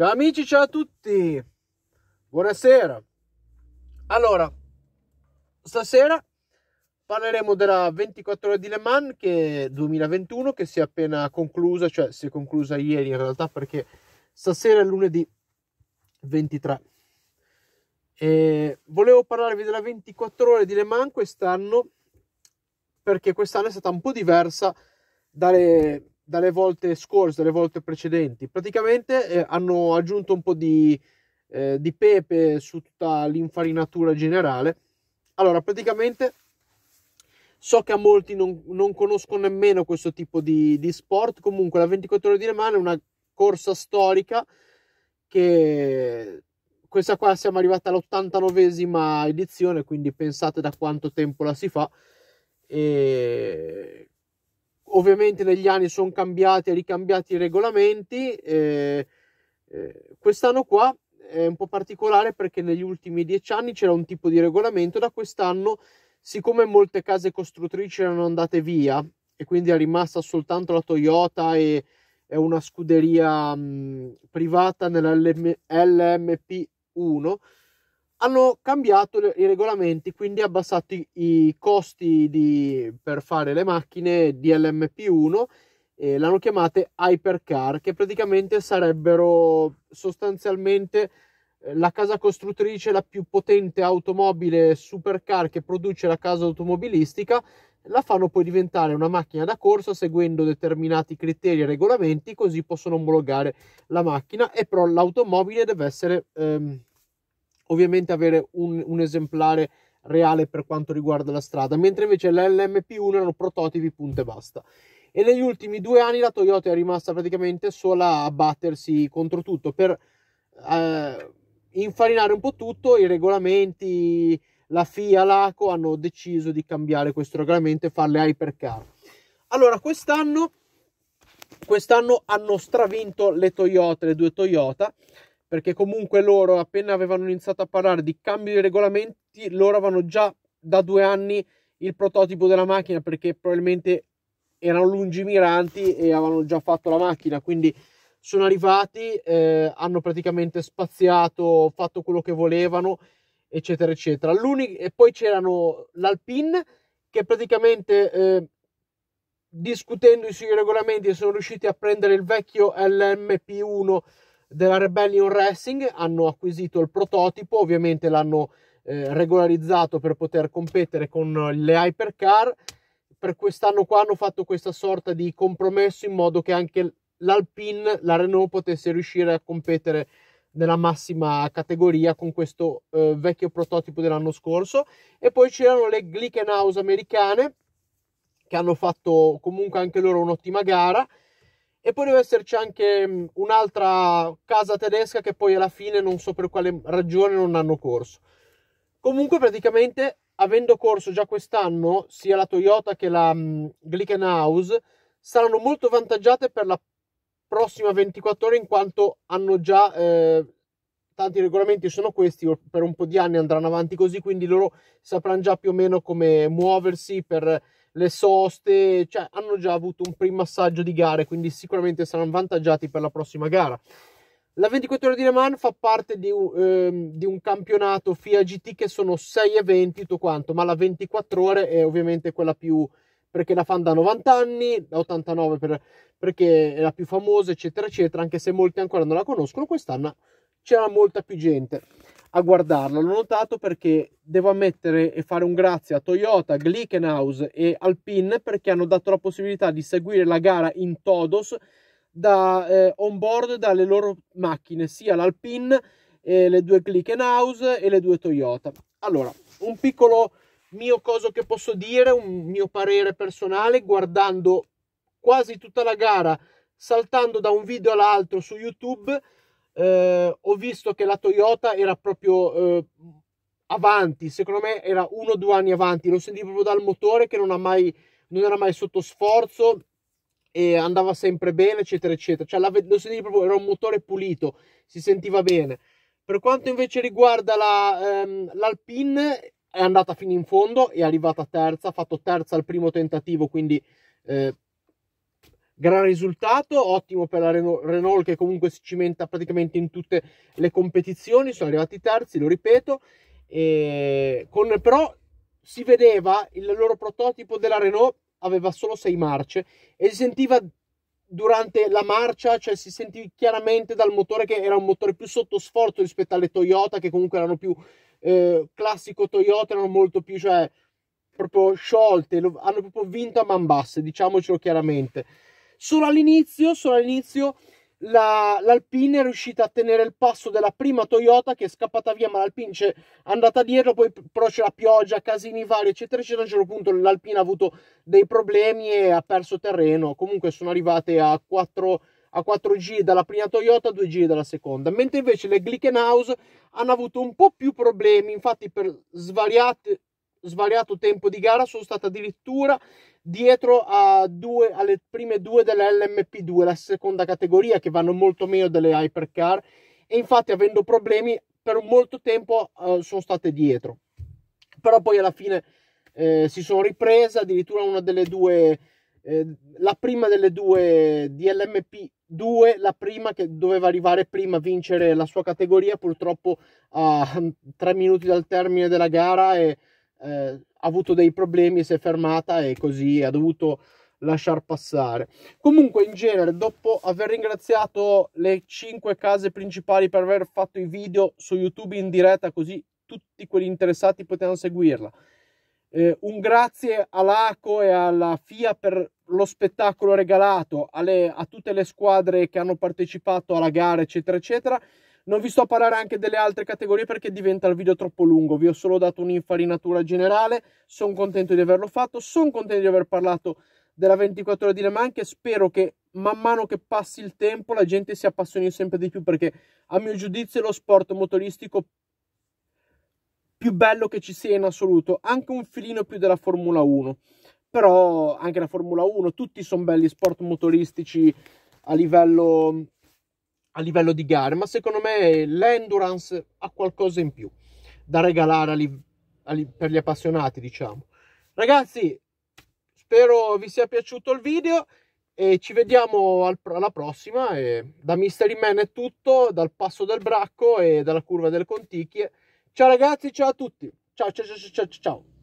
Ciao amici, ciao a tutti. Buonasera. Allora, stasera parleremo della 24 ore di Le Mans che 2021 che si è appena conclusa, cioè si è conclusa ieri in realtà perché stasera è lunedì 23. E volevo parlarvi della 24 ore di Le Mans quest'anno perché quest'anno è stata un po' diversa dalle dalle volte scorse, dalle volte precedenti. Praticamente eh, hanno aggiunto un po' di, eh, di, pepe su tutta l'infarinatura generale. Allora, praticamente so che a molti non, non conoscono nemmeno questo tipo di, di, sport. Comunque, la 24 ore di Le Mans è una corsa storica che questa qua siamo arrivati all'89esima edizione, quindi pensate da quanto tempo la si fa. E ovviamente negli anni sono cambiati e ricambiati i regolamenti. Eh, eh, quest'anno qua è un po' particolare perché negli ultimi dieci anni c'era un tipo di regolamento, da quest'anno, siccome molte case costruttrici erano andate via e quindi è rimasta soltanto la Toyota e è una scuderia mh, privata nella LM, LMP1, hanno cambiato i regolamenti, quindi abbassato i, costi di, per fare le macchine di lmp 1 eh, l'hanno chiamate hypercar, che praticamente sarebbero sostanzialmente eh, la casa costruttrice, la più potente automobile supercar che produce la casa automobilistica, la fanno poi diventare una macchina da corsa seguendo determinati criteri e regolamenti, così possono omologare la macchina e però l'automobile deve essere... Ehm, ovviamente avere un, un esemplare reale per quanto riguarda la strada, mentre invece l'LMP1 erano prototipi, punto e basta. E negli ultimi due anni la Toyota è rimasta praticamente sola a battersi contro tutto per eh, infarinare un po' tutto i regolamenti. La FIA, l'ACO hanno deciso di cambiare questo regolamento e farle hypercar. Allora, quest'anno, quest'anno hanno stravinto le Toyota, le due Toyota perché comunque loro appena avevano iniziato a parlare di cambio di regolamenti, loro avevano già da due anni il prototipo della macchina perché probabilmente erano lungimiranti e avevano già fatto la macchina, quindi sono arrivati, eh, hanno praticamente spaziato, fatto quello che volevano, eccetera, eccetera. L'uni- e poi c'erano l'Alpine che praticamente eh, discutendo sui regolamenti sono riusciti a prendere il vecchio LMP1 della Rebellion Racing, hanno acquisito il prototipo, ovviamente l'hanno eh, regolarizzato per poter competere con le hypercar. Per quest'anno qua hanno fatto questa sorta di compromesso in modo che anche l'Alpine, la Renault potesse riuscire a competere nella massima categoria con questo eh, vecchio prototipo dell'anno scorso e poi c'erano le Glickenhaus americane che hanno fatto comunque anche loro un'ottima gara e poi deve esserci anche mm, un'altra casa tedesca che poi alla fine non so per quale ragione non hanno corso. Comunque praticamente avendo corso già quest'anno sia la Toyota che la um, Glickenhaus saranno molto vantaggiate per la prossima 24 ore in quanto hanno già eh, tanti regolamenti sono questi per un po' di anni andranno avanti così quindi loro sapranno già più o meno come muoversi per le soste, cioè hanno già avuto un primo assaggio di gare, quindi sicuramente saranno vantaggiati per la prossima gara. La 24 ore di Le Mans fa parte di un, ehm, di un campionato FIA GT che sono 6 eventi tutto quanto, ma la 24 ore è ovviamente quella più perché la fan da 90 anni, da 89 per, perché è la più famosa, eccetera, eccetera, anche se molti ancora non la conoscono, quest'anno c'era molta più gente a guardarlo. L'ho notato perché devo ammettere e fare un grazie a Toyota, Glickenhaus e Alpine perché hanno dato la possibilità di seguire la gara in Todos da eh, on board dalle loro macchine, sia l'Alpine, eh, le due Glickenhaus e le due Toyota. Allora, un piccolo mio coso che posso dire, un mio parere personale, guardando quasi tutta la gara, saltando da un video all'altro su YouTube eh, ho visto che la Toyota era proprio eh, avanti, secondo me era uno o due anni avanti, lo sentivo proprio dal motore che non, mai, non era mai sotto sforzo e andava sempre bene, eccetera, eccetera. Cioè, la, lo sentivo proprio, era un motore pulito, si sentiva bene. Per quanto invece riguarda la, ehm, l'Alpine, è andata fino in fondo, è arrivata terza, ha fatto terza al primo tentativo, quindi eh, gran risultato, ottimo per la Renault, che comunque si cimenta praticamente in tutte le competizioni, sono arrivati terzi, lo ripeto, e con, però si vedeva il loro prototipo della Renault aveva solo sei marce e si sentiva durante la marcia, cioè si sentì chiaramente dal motore che era un motore più sotto sforzo rispetto alle Toyota che comunque erano più eh, classico Toyota, erano molto più cioè proprio sciolte, hanno proprio vinto a man basse, diciamocelo chiaramente. Solo all'inizio, solo all'inizio la, l'Alpine è riuscita a tenere il passo della prima Toyota che è scappata via, ma l'Alpine c'è andata dietro, poi però c'è la pioggia, casini vari, eccetera, eccetera. A un certo punto l'Alpine ha avuto dei problemi e ha perso terreno. Comunque sono arrivate a 4 a 4 giri dalla prima Toyota, 2 giri dalla seconda, mentre invece le Glickenhaus hanno avuto un po' più problemi, infatti per svariate svariato tempo di gara sono stato addirittura dietro a due, alle prime due della LMP2, la seconda categoria, che vanno molto meno delle hypercar. E infatti, avendo problemi, per molto tempo eh, sono state dietro. Però poi alla fine eh, si sono riprese, addirittura una delle due, eh, la prima delle due di LMP2, la prima che doveva arrivare prima a vincere la sua categoria, purtroppo a tre minuti dal termine della gara e eh, ha avuto dei problemi, si è fermata e così ha dovuto lasciar passare. Comunque, in genere, dopo aver ringraziato le cinque case principali per aver fatto i video su YouTube in diretta, così tutti quelli interessati potevano seguirla. Eh, un grazie all'ACO e alla FIA per lo spettacolo regalato, alle, a tutte le squadre che hanno partecipato alla gara, eccetera, eccetera. Non vi sto a parlare anche delle altre categorie perché diventa il video troppo lungo, vi ho solo dato un'infarinatura generale, sono contento di averlo fatto, sono contento di aver parlato della 24 ore di Le Mans che spero che man mano che passi il tempo la gente si appassioni sempre di più perché a mio giudizio è lo sport motoristico più bello che ci sia in assoluto, anche un filino più della Formula 1. Però anche la Formula 1, tutti sono belli sport motoristici a livello a livello di gare, ma secondo me l'endurance ha qualcosa in più da regalare a livello per gli appassionati, diciamo. Ragazzi, spero vi sia piaciuto il video e ci vediamo al, alla prossima. E da Mystery Man è tutto, dal passo del bracco e dalla curva delle conticchie. Ciao ragazzi, ciao a tutti. Ciao, ciao, ciao, ciao, ciao. ciao.